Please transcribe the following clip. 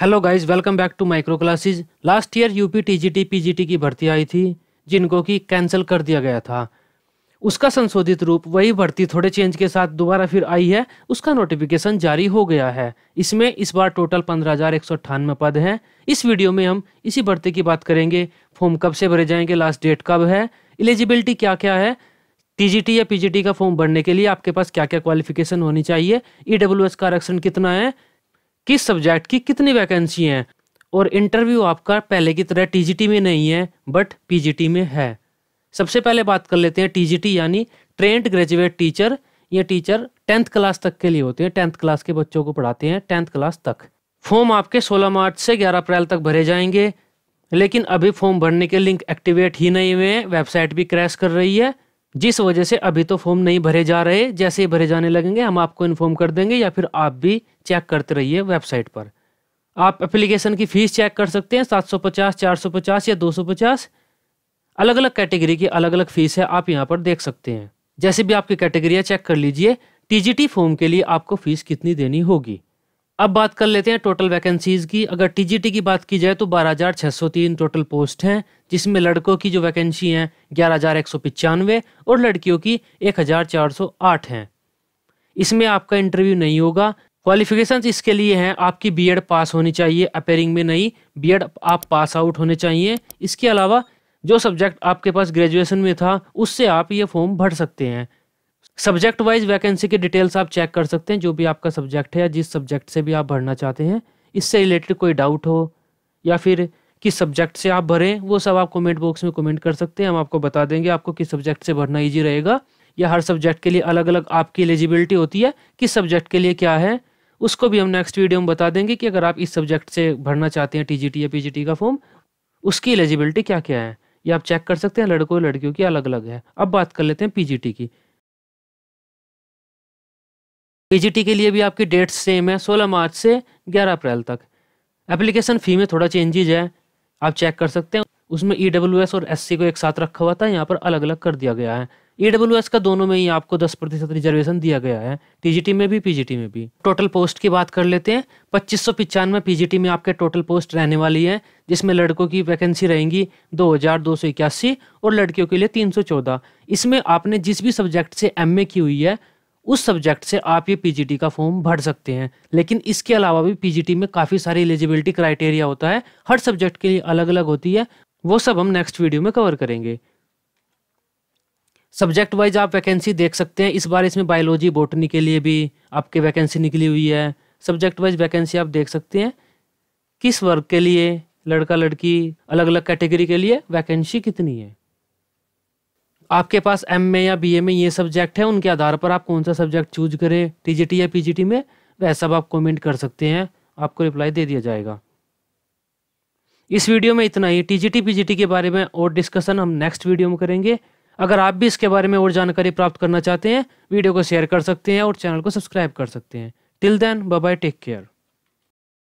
hello guys welcome back to micro classes last year UP TGT PGT की भर्ती आई थी जिनको कि कैंसिल कर दिया गया था उसका संशोधित रूप वही भर्ती थोड़े चेंज के साथ दोबारा फिर आई है उसका नोटिफिकेशन जारी हो गया है इसमें इस बार टोटल पंद्रह हजार एक सौ अट्ठानवे पद हैं इस वीडियो में हम इसी भर्ती की बात करेंगे फॉर्म कब से भरे जाएंगे लास्ट डेट कब है एलिजिबिलिटी क्या क्या है टीजीटी या पीजीटी का फॉर्म भरने के लिए आपके पास क्या क्या क्वालिफिकेशन होनी चाहिए ईडब्ल्यूएस e का आरक्षण कितना है किस सब्जेक्ट की कितनी वैकेंसी हैं और इंटरव्यू आपका पहले की तरह टीजीटी में नहीं है बट पीजीटी में है सबसे पहले बात कर लेते हैं टीजीटी यानी ट्रेंड ग्रेजुएट टीचर ये टीचर टेंथ क्लास तक के लिए होते हैं टेंथ क्लास के बच्चों को पढ़ाते हैं टेंथ क्लास तक फॉर्म आपके 16 मार्च से 11 अप्रैल तक भरे जाएंगे लेकिन अभी फॉर्म भरने के लिंक एक्टिवेट ही नहीं हुए हैं वेबसाइट भी क्रैश कर रही है जिस वजह से अभी तो फॉर्म नहीं भरे जा रहे जैसे ही भरे जाने लगेंगे हम आपको इन्फॉर्म कर देंगे या फिर आप भी चेक करते रहिए वेबसाइट पर आप एप्लीकेशन की फ़ीस चेक कर सकते हैं 750, 450 या 250 अलग अलग कैटेगरी की अलग अलग फ़ीस है आप यहाँ पर देख सकते हैं जैसे भी आपकी कैटेगरियाँ चेक कर लीजिए टी फॉर्म के लिए आपको फ़ीस कितनी देनी होगी अब बात कर लेते हैं टोटल वैकेंसीज की अगर टीजीटी की बात की जाए तो 12,603 टोटल पोस्ट हैं जिसमें लड़कों की जो वैकेंसी हैं ग्यारह और लड़कियों की 1,408 हैं इसमें आपका इंटरव्यू नहीं होगा क्वालिफिकेशंस इसके लिए हैं आपकी बीएड पास होनी चाहिए अपेयरिंग में नहीं बीएड आप पास आउट होने चाहिए इसके अलावा जो सब्जेक्ट आपके पास ग्रेजुएशन में था उससे आप ये फॉर्म भर सकते हैं सब्जेक्ट वाइज वैकेंसी की डिटेल्स आप चेक कर सकते हैं जो भी आपका सब्जेक्ट है या जिस सब्जेक्ट से भी आप भरना चाहते हैं इससे रिलेटेड कोई डाउट हो या फिर किस सब्जेक्ट से आप भरें वो सब आप कमेंट बॉक्स में कमेंट कर सकते हैं हम आपको बता देंगे आपको किस सब्जेक्ट से भरना ईजी रहेगा या हर सब्जेक्ट के लिए अलग अलग आपकी एलिजिबिलिटी होती है किस सब्जेक्ट के लिए क्या है उसको भी हम नेक्स्ट वीडियो में बता देंगे कि अगर आप इस सब्जेक्ट से भरना चाहते हैं टीजीटी या पीजीटी का फॉर्म उसकी एलिजिबिलिटी क्या क्या है ये आप चेक कर सकते हैं लड़कों और लड़कियों की अलग अलग है अब बात कर लेते हैं पीजीटी की पीजीटी के लिए भी आपकी डेट सेम है 16 मार्च से 11 अप्रैल तक एप्लीकेशन फ़ी में थोड़ा चेंजेज है आप चेक कर सकते हैं उसमें ई e और एस को एक साथ रखा हुआ था यहाँ पर अलग अलग कर दिया गया है ई e का दोनों में ही आपको दस प्रतिशत रिजर्वेशन दिया गया है टी में भी पीजीटी में भी टोटल पोस्ट की बात कर लेते हैं पच्चीस सौ पचानवे पीजीटी में आपके टोटल पोस्ट रहने वाली है जिसमें लड़कों की वैकेंसी रहेंगी दो हजार दो सौ इक्यासी और लड़कियों के लिए तीन सौ चौदह इसमें आपने जिस भी सब्जेक्ट से एम की हुई है उस सब्जेक्ट से आप ये पीजीटी का फॉर्म भर सकते हैं लेकिन इसके अलावा भी पीजीटी में काफ़ी सारी एलिजिबिलिटी क्राइटेरिया होता है हर सब्जेक्ट के लिए अलग अलग होती है वो सब हम नेक्स्ट वीडियो में कवर करेंगे सब्जेक्ट वाइज आप वैकेंसी देख सकते हैं इस बार इसमें बायोलॉजी बोटनी के लिए भी आपके वैकेंसी निकली हुई है सब्जेक्ट वाइज वैकेंसी आप देख सकते हैं किस वर्ग के लिए लड़का लड़की अलग अलग कैटेगरी के लिए वैकेंसी कितनी है आपके पास एम में या बी में ये सब्जेक्ट है उनके आधार पर आप कौन सा सब्जेक्ट चूज करें टी जी टी या पी जी टी में वह सब आप कमेंट कर सकते हैं आपको रिप्लाई दे दिया जाएगा इस वीडियो में इतना ही टी टी के बारे में और डिस्कशन हम नेक्स्ट वीडियो में करेंगे अगर आप भी इसके बारे में और जानकारी प्राप्त करना चाहते हैं वीडियो को शेयर कर सकते हैं और चैनल को सब्सक्राइब कर सकते हैं till then bye take care